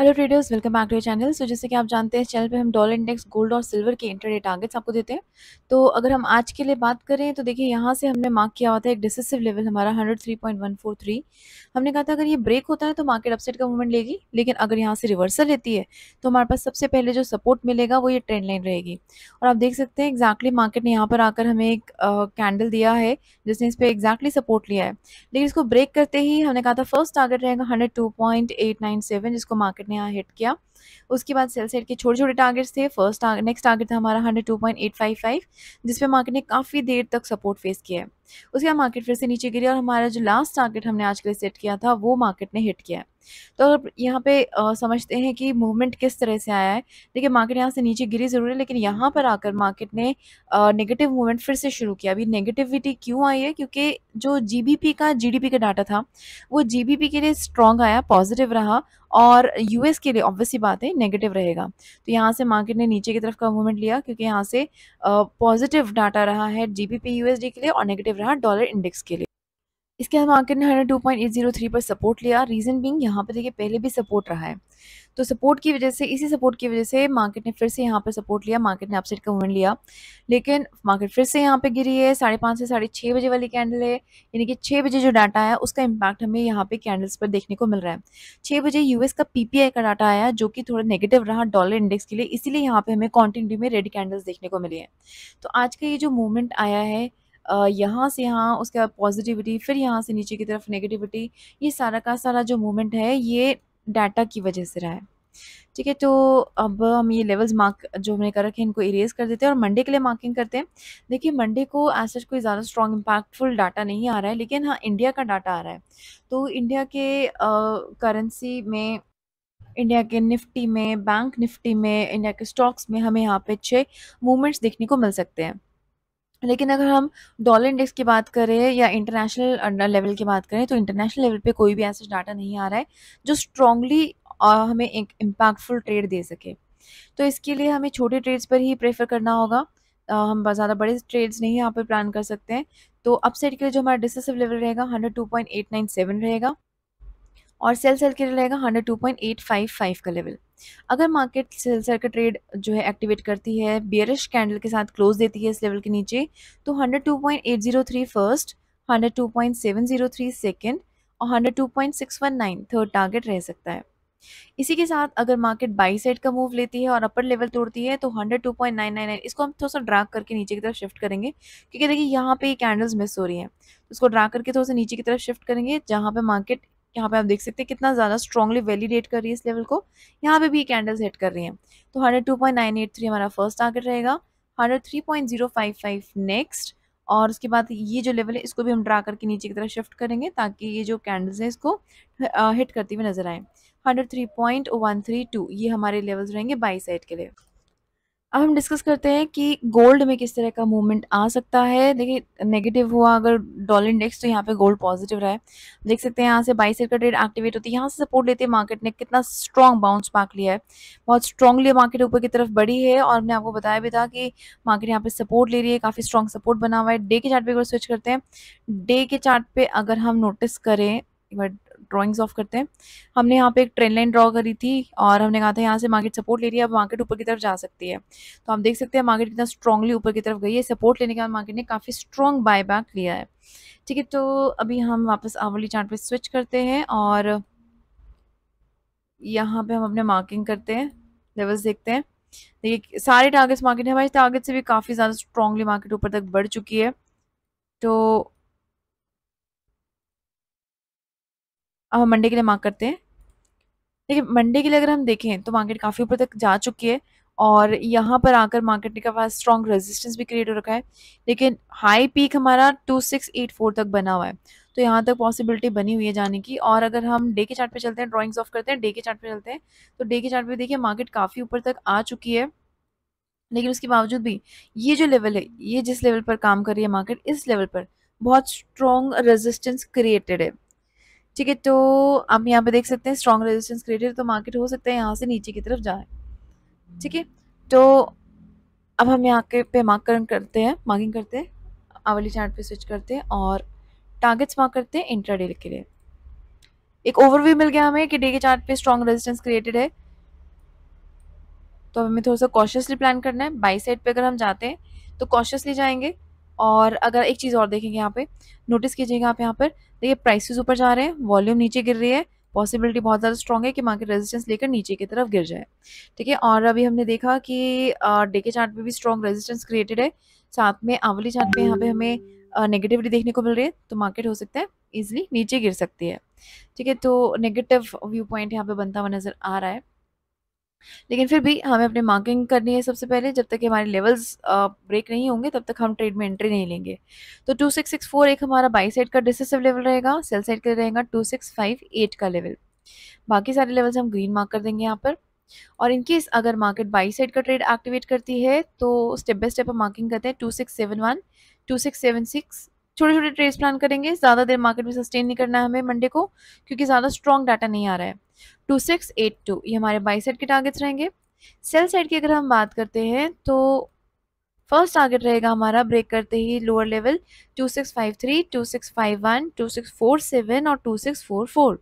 hello traders welcome back to channel so जैसे कि आप जानते हैं चैनल पे हम डॉलर इंडेक्स गोल्ड और सिल्वर के इंटरडे टारगेट्स आपको देते हैं तो अगर हम आज के लिए बात करें तो देखिए यहाँ से हमने मार्क किया हुआ था एक डिसिसिव लेवल हमारा 103.143 हमने कहा था अगर ये ब्रेक होता है तो मार्केट अपसेट का मूवमेंट लेगी लेकिन अगर यहाँ से रिवर्सल लेती है तो हमारे पास सबसे पहले जो सपोर्ट मिलेगा वो ये ट्रेंड लाइन रहेगी और आप देख सकते हैं एक्जैक्टली मार्केट ने यहाँ पर आकर हमें एक कैंडल दिया है जिसने इस पर एक्जैक्टली सपोर्ट लिया है लेकिन इसको ब्रेक करते ही हमने कहा था फर्स्ट टारगेट रहेगा हंड्रेड जिसको मार्केट मार्केट ने यहाँ हिट किया उसके बाद सेल साइड के छोटे छोटे टारगेट्स थे फर्स्ट नेक्स्ट टारगेट था हमारा hundred two point eight five five जिसपे मार्केट ने काफ़ी देर तक सपोर्ट फेस किया है उसके बाद मार्केट फिर से नीचे गिरी और हमारा जो लास्ट टारगेट हमने आज के लिए सेट किया था वो मार्केट ने हिट किया है तो अगर यहाँ पे आ, समझते हैं कि मूवमेंट किस तरह से आया है देखिए मार्केट यहाँ से नीचे गिरी ज़रूर है लेकिन यहाँ पर आकर मार्केट ने नेगेटिव मूवमेंट फिर से शुरू किया अभी नेगेटिविटी क्यों आई है क्योंकि जो जीबीपी का जीडीपी का डाटा था वो जीबीपी के लिए स्ट्रॉन्ग आया पॉजिटिव रहा और यूएस के लिए ऑब्वियसली बात बात है नेगेटिव रहेगा तो यहाँ से मार्केट ने नीचे की तरफ का मूवमेंट लिया क्योंकि यहाँ से पॉजिटिव डाटा रहा है जीबीपी यूएसडी के लिए और नेगेटिव रहा डॉलर इंडेक्स के लिए इसके बाद मार्केट ने हंड्रेड टू पॉइंट पर सपोर्ट लिया रीज़न बिंग यहाँ पर देखिए पहले भी सपोर्ट रहा है तो सपोर्ट की वजह से इसी सपोर्ट की वजह से मार्केट ने फिर से यहाँ पर सपोर्ट लिया मार्केट ने अपसेट का मूवमेंट लिया लेकिन मार्केट फिर से यहाँ पर गिरी है साढ़े पाँच से साढ़े छः बजे वाली कैंडल है यानी कि छः बजे जो डाटा है उसका इम्पैक्ट हमें यहाँ पे कैंडल्स पर देखने को मिल रहा है छः बजे यूएस का आई का डाटा आया जो कि थोड़ा नेगेटिव रहा डॉलर इंडेक्स के लिए इसीलिए यहाँ पर हमें कॉन्टिन्यू में रेड कैंडल्स देखने को मिली है तो आज का ये जो मूवमेंट आया है यहाँ से यहाँ उसके बाद पॉजिटिविटी फिर यहाँ से नीचे की तरफ नेगेटिविटी ये सारा का सारा जो मूवमेंट है ये डाटा की वजह से रहा है ठीक है तो अब हम ये लेवल्स मार्क जो हमने कर रखे हैं इनको इरेज कर देते हैं और मंडे के लिए मार्किंग करते हैं देखिए मंडे को ऐसा सच कोई ज़्यादा स्ट्रॉन्ग इम्पैक्टफुल डाटा नहीं आ रहा है लेकिन हाँ इंडिया का डाटा आ रहा है तो इंडिया के करेंसी में इंडिया के निफ्टी में बैंक निफ्टी में इंडिया के स्टॉक्स में हमें यहाँ पे अच्छे मूवमेंट्स देखने को मिल सकते हैं लेकिन अगर हम डॉलर इंडेक्स की बात करें या इंटरनेशनल लेवल की बात करें तो इंटरनेशनल लेवल पे कोई भी ऐसा डाटा नहीं आ रहा है जो स्ट्रॉन्गली हमें एक इम्पैक्टफुल ट्रेड दे सके तो इसके लिए हमें छोटे ट्रेड्स पर ही प्रेफर करना होगा आ, हम ज़्यादा बड़े ट्रेड्स नहीं यहाँ पर प्लान कर सकते हैं तो अपसाइड के लिए जो हमारा डिसेसिव लेवल रहेगा hundred two point eight nine seven रहेगा और सेल सेल के लिए रहेगा hundred two point eight five five का लेवल अगर मार्केट सेल सेल का ट्रेड जो है एक्टिवेट करती है बियरिश कैंडल के साथ क्लोज देती है इस लेवल के नीचे तो hundred two point eight zero three first hundred two point seven zero three second और hundred two point six one nine third target रह सकता है इसी के साथ अगर मार्केट बाई साइड का मूव लेती है और अपर लेवल तोड़ती है तो hundred two point nine nine nine इसको हम थोड़ा सा ड्रैग करके नीचे की तरफ शिफ्ट करेंगे क्योंकि देखिए यहाँ पे ये कैंडल्स मिस हो रही हैं तो इसको ड्रा करके थोड़ा सा नीचे की तरफ शिफ्ट करेंगे जहाँ पे मार्केट यहाँ पे आप देख सकते हैं कितना ज़्यादा स्ट्रॉन्गली वैलिडेट कर रही है इस लेवल को यहाँ पे भी ये कैंडल्स हिट कर रही हैं तो hundred two point nine eight three हमारा फर्स्ट टारगेट रहेगा hundred three point zero five five next और उसके बाद ये जो लेवल है इसको भी हम ड्रा करके नीचे की तरफ शिफ्ट करेंगे ताकि ये जो कैंडल्स हैं इसको हिट करती हुई नजर आए hundred three point one three two ये हमारे लेवल्स रहेंगे बाई साइड के लिए अब हम डिस्कस करते हैं कि गोल्ड में किस तरह का मूवमेंट आ सकता है देखिए नेगेटिव हुआ अगर डॉलर इंडेक्स तो यहाँ पे गोल्ड पॉजिटिव रहा है देख सकते हैं यहाँ से बाईस का ट्रेड एक्टिवेट होती है यहाँ से सपोर्ट लेते हैं मार्केट ने कितना स्ट्रॉन्ग बाउंस पाक लिया है बहुत स्ट्रांगली मार्केट ऊपर की तरफ बढ़ी है और हमने आपको बताया भी था कि मार्केट यहाँ पर सपोर्ट ले रही है काफ़ी स्ट्रॉन्ग सपोर्ट बना हुआ है डे के चार्ट स्विच करते हैं डे के चार्ट अगर हम नोटिस करें बट ड्राइंग्स ऑफ करते हैं हमने यहाँ पे एक ट्रेन लाइन ड्रॉ करी थी और हमने कहा था यहाँ से मार्केट सपोर्ट ले रही है अब मार्केट ऊपर की तरफ जा सकती है तो हम देख सकते हैं मार्केट कितना स्ट्रॉगली ऊपर की तरफ गई है सपोर्ट लेने के बाद मार्केट ने काफ़ी स्ट्रॉन्ग बाय बैक लिया है ठीक है तो अभी हम वापस आवली चार्ट पे स्विच करते हैं और यहाँ पे हम अपने मार्किंग करते हैं लेवल्स देखते हैं देखिए सारे टारगेट्स मार्केट हमारे टारगेट से भी काफ़ी ज़्यादा स्ट्रॉन्गली मार्केट ऊपर तक बढ़ चुकी है तो अब हम मंडे के लिए मार्क करते हैं देखिए मंडे के लिए अगर हम देखें तो मार्केट काफ़ी ऊपर तक जा चुकी है और यहाँ पर आकर मार्केट का पास स्ट्रॉन्ग रेजिस्टेंस भी क्रिएट हो रखा है लेकिन हाई पीक हमारा 2684 तक बना हुआ है तो यहाँ तक पॉसिबिलिटी बनी हुई है जाने की और अगर हम डे के चार्ट पे चलते हैं ड्राइंग्स ऑफ करते हैं डे के चार्ट पे चलते हैं तो डे के चार्ट पे देखिए मार्केट काफ़ी ऊपर तक आ चुकी है लेकिन उसके बावजूद भी ये जो लेवल है ये जिस लेवल पर काम कर रही है मार्केट इस लेवल पर बहुत स्ट्रॉन्ग रेजिस्टेंस क्रिएटेड है ठीक है तो हम यहाँ पे देख सकते हैं स्ट्रॉन्ग रेजिस्टेंस क्रिएटेड तो मार्केट हो सकता है यहाँ से नीचे की तरफ जाए ठीक है तो अब हम यहाँ के पे मार्क करते हैं मार्किंग करते हैं आवली चार्ट पे स्विच करते हैं और टारगेट्स मार्क करते हैं इंट्राडे के लिए एक ओवरव्यू मिल गया हमें कि डे के चार्ट पे स्ट्रॉन्ग रेजिस्टेंस क्रिएटेड है तो हमें थोड़ा सा कॉशियसली प्लान करना है बाई साइड पे अगर हम जाते हैं तो कॉशियसली जाएंगे और अगर एक चीज़ और देखेंगे यहाँ पे नोटिस कीजिएगा आप यहाँ पर देखिए प्राइसेस ऊपर जा रहे हैं वॉल्यूम नीचे गिर रही है पॉसिबिलिटी बहुत ज़्यादा स्ट्रॉग है कि मार्केट रेजिस्टेंस लेकर नीचे की तरफ गिर जाए ठीक है और अभी हमने देखा कि डे के चार्ट भी स्ट्रॉन्ग रेजिस्टेंस क्रिएटेड है साथ में आंवली चार्ट पे यहाँ पे हमें नेगेटिविटी देखने को मिल रही है तो मार्केट हो सकता है ईजिली नीचे गिर सकती है ठीक है तो नेगेटिव व्यू पॉइंट यहाँ पे बनता हुआ नज़र आ रहा है लेकिन फिर भी हमें अपने मार्किंग करनी है सबसे पहले जब तक हमारे लेवल्स ब्रेक नहीं होंगे तब तक हम ट्रेड में एंट्री नहीं लेंगे तो टू सिक्स सिक्स फोर एक हमारा बाई साइड का डिसेसिव लेवल रहेगा सेल साइड का रहेगा टू सिक्स फाइव एट का लेवल बाकी सारे लेवल्स हम ग्रीन मार्क कर देंगे यहाँ पर और इनकेस अगर मार्केट बाई साइड का ट्रेड एक्टिवेट करती है तो स्टेप बाय स्टेप हम मार्किंग करते हैं two six seven one two six seven six छोटे छोटे ट्रेड्स प्लान करेंगे ज़्यादा देर मार्केट में सस्टेन नहीं करना है हमें मंडे को क्योंकि ज़्यादा स्ट्रॉन्ग डाटा नहीं आ रहा है टू सिक्स एट टू ये हमारे बाई साइड के टारगेट्स रहेंगे सेल साइड की अगर हम बात करते हैं तो फर्स्ट टारगेट रहेगा हमारा ब्रेक करते ही lower level two six five three two six five one two six four seven और टू सिक्स फोर फोर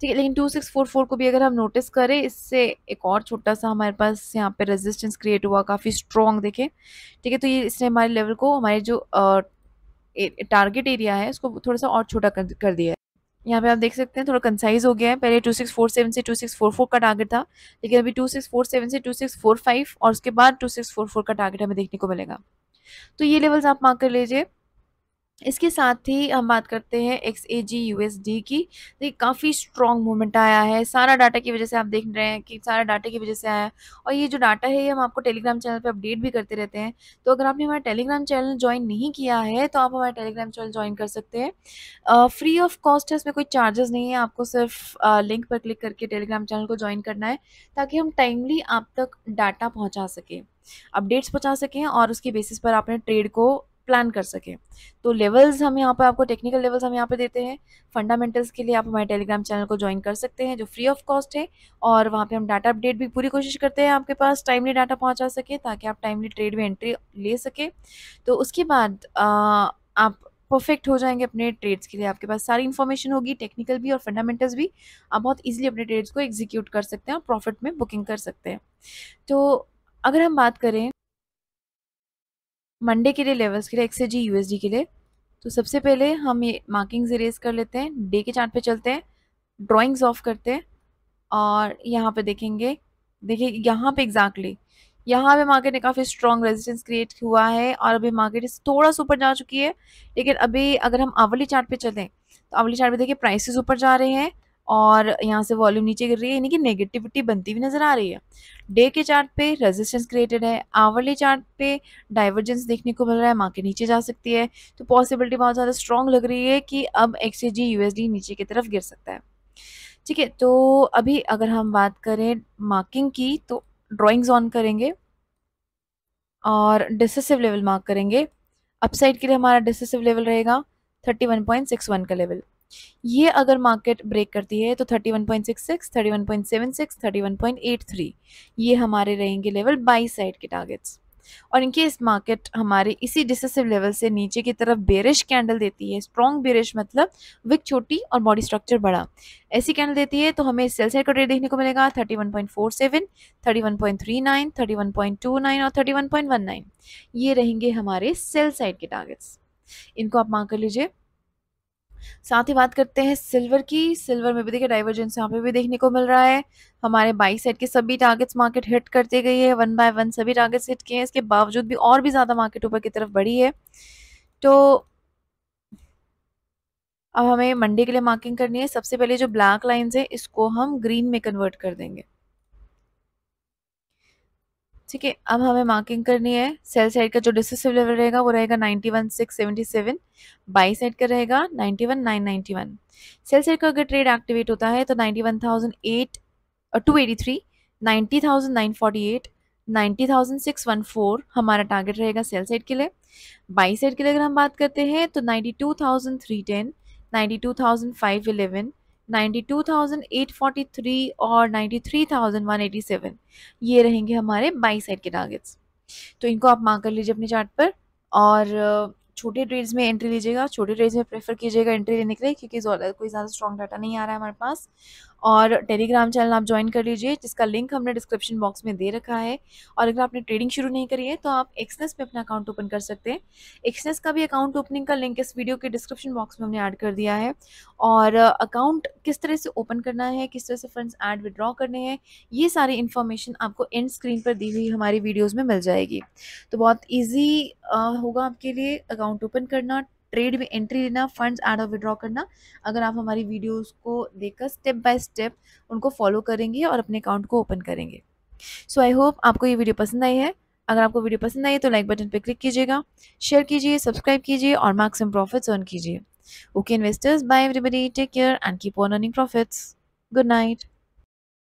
ठीक है लेकिन टू सिक्स फोर फोर को भी अगर हम नोटिस करें इससे एक और छोटा सा हमारे पास यहाँ पे रेजिस्टेंस क्रिएट हुआ काफ़ी स्ट्रॉन्ग देखे ठीक है तो ये इसने हमारे लेवल को हमारे जो टारगेट एरिया है उसको थोड़ा सा और छोटा कर, कर दिया है यहाँ पे आप देख सकते हैं थोड़ा कंसाइज हो गया है पहले 2647 से 2644 का टारगेट था लेकिन अभी 2647 से 2645 और उसके बाद 2644 का टारगेट हमें देखने को मिलेगा तो ये लेवल्स आप मार्क कर लीजिए इसके साथ ही हम बात करते हैं X A G U S D की तो काफ़ी स्ट्रॉन्ग मूवमेंट आया है सारा डाटा की वजह से आप देख रहे हैं कि सारा डाटा की वजह से आया है और ये जो डाटा है ये हम आपको टेलीग्राम चैनल पे अपडेट भी करते रहते हैं तो अगर आपने हमारा टेलीग्राम चैनल ज्वाइन नहीं किया है तो आप हमारा टेलीग्राम चैनल ज्वाइन कर सकते हैं फ्री ऑफ कॉस्ट है इसमें कोई चार्जेस नहीं है आपको सिर्फ आ, लिंक पर क्लिक करके टेलीग्राम चैनल को ज्वाइन करना है ताकि हम टाइमली आप तक डाटा पहुँचा सकें अपडेट्स पहुँचा सकें और उसके बेसिस पर आपने ट्रेड को प्लान कर सकें तो लेवल्स हम यहाँ पर आपको टेक्निकल लेवल्स हम यहाँ पर देते हैं फंडामेंटल्स के लिए आप हमारे टेलीग्राम चैनल को ज्वाइन कर सकते हैं जो फ्री ऑफ कॉस्ट है और वहाँ पर हम डाटा अपडेट भी पूरी कोशिश करते हैं आपके पास टाइमली डाटा पहुँचा सके ताकि आप टाइमली ट्रेड में एंट्री ले सके तो उसके बाद आप परफेक्ट हो जाएंगे अपने ट्रेड्स के लिए आपके पास सारी इन्फॉर्मेशन होगी टेक्निकल भी और फंडामेंटल्स भी आप बहुत इजीली अपने ट्रेड्स को एग्जीक्यूट कर सकते हैं और प्रॉफिट में बुकिंग कर सकते हैं तो अगर हम बात करें मंडे के लिए लेवल्स के लिए एक्स जी यूएसडी के लिए तो सबसे पहले हम ये मार्किंग्स इरेज कर लेते हैं डे के चार्ट पे चलते हैं ड्राइंग्स ऑफ करते हैं और यहाँ पे देखेंगे देखिए यहाँ पे एग्जैक्टली exactly, यहाँ पे मार्केट ने काफ़ी स्ट्रॉन्ग रेजिस्टेंस क्रिएट हुआ है और अभी मार्केट थोड़ा सा ऊपर जा चुकी है लेकिन अभी अगर हम आवली चार्ट पे चलें तो आवली चार्ट पे देखिए प्राइसेस ऊपर जा रहे हैं और यहाँ से वॉल्यूम नीचे गिर रही है यानी कि नेगेटिविटी बनती हुई नजर आ रही है डे के चार्ट पे रेजिस्टेंस क्रिएटेड है आवरली चार्ट पे डाइवर्जेंस देखने को मिल रहा है मार्केट नीचे जा सकती है तो पॉसिबिलिटी बहुत ज़्यादा स्ट्रॉन्ग लग रही है कि अब एक्सएजी यूएसडी नीचे की तरफ गिर सकता है ठीक है तो अभी अगर हम बात करें मार्किंग की तो ड्रॉइंग्स ऑन करेंगे और डिसेसिव लेवल मार्क करेंगे अपसाइड के लिए हमारा डिसेसिव लेवल रहेगा वन का लेवल ये अगर मार्केट ब्रेक करती है तो 31.66, 31.76, 31.83 ये हमारे रहेंगे लेवल बाई साइड के टारगेट्स और इनके इस मार्केट हमारे इसी डिसेसिव लेवल से नीचे की तरफ बेरिश कैंडल देती है स्ट्रॉन्ग बेरिश मतलब विक छोटी और बॉडी स्ट्रक्चर बड़ा ऐसी कैंडल देती है तो हमें सेल साइड का ट्रेड देखने को मिलेगा 31.47, 31.39, 31.29 और 31.19 ये रहेंगे हमारे सेल साइड के टारगेट्स इनको आप मार्क कर लीजिए साथ ही बात करते हैं सिल्वर की सिल्वर में भी देखिए डाइवर्जेंस यहाँ पे भी देखने को मिल रहा है हमारे बाई साइड के सभी टारगेट्स मार्केट हिट करते गई है वन बाय वन सभी टारगेट्स हिट किए हैं इसके बावजूद भी और भी ज़्यादा मार्केट ऊपर की तरफ बढ़ी है तो अब हमें मंडे के लिए मार्किंग करनी है सबसे पहले जो ब्लैक लाइन्स है इसको हम ग्रीन में कन्वर्ट कर देंगे ठीक है अब हमें मार्किंग करनी है सेल साइड का जो डिसेसिव लेवल रहेगा वो रहेगा ninety one six seventy seven buy side का रहेगा ninety one nine ninety one sell side का अगर ट्रेड एक्टिवेट होता है तो ninety one thousand eight two eighty three ninety thousand nine forty eight ninety thousand six one four हमारा target रहेगा sell side के लिए बाई साइड के लिए अगर हम बात करते हैं तो ninety two thousand three ten ninety two thousand five eleven 92,843 और 93,187 ये रहेंगे हमारे बाई साइड के टारगेट्स तो इनको आप मार्क कर लीजिए अपने चार्ट पर और छोटे ट्रेड्स में एंट्री लीजिएगा छोटे ट्रेड्स में प्रेफर कीजिएगा एंट्री लेने के लिए क्योंकि कोई ज़्यादा स्ट्रॉन्ग डाटा नहीं आ रहा है हमारे पास और टेलीग्राम चैनल आप ज्वाइन कर लीजिए जिसका लिंक हमने डिस्क्रिप्शन बॉक्स में दे रखा है और अगर आपने ट्रेडिंग शुरू नहीं करी है तो आप एक्सनेस पे अपना अकाउंट ओपन कर सकते हैं एक्सनेस का भी अकाउंट ओपनिंग का लिंक इस वीडियो के डिस्क्रिप्शन बॉक्स में हमने ऐड कर दिया है और अकाउंट किस तरह से ओपन करना है किस तरह से फंड्स ऐड विड्रॉ करने हैं ये सारी इन्फॉर्मेशन आपको एंड स्क्रीन पर दी हुई हमारी वीडियोज़ में मिल जाएगी तो बहुत ईजी होगा आपके लिए अकाउंट ओपन करना ट्रेड में एंट्री लेना फंड्स एड और विड्रॉ करना अगर आप हमारी वीडियोस को देखकर स्टेप बाय स्टेप उनको फॉलो करेंगे और अपने अकाउंट को ओपन करेंगे सो आई होप आपको ये वीडियो पसंद आई है अगर आपको वीडियो पसंद आई तो लाइक बटन पर क्लिक कीजिएगा शेयर कीजिए सब्सक्राइब कीजिए और मार्क्स एंड प्रॉफिट्स अर्न कीजिए okay investors bye everybody take care and keep on earning profits good night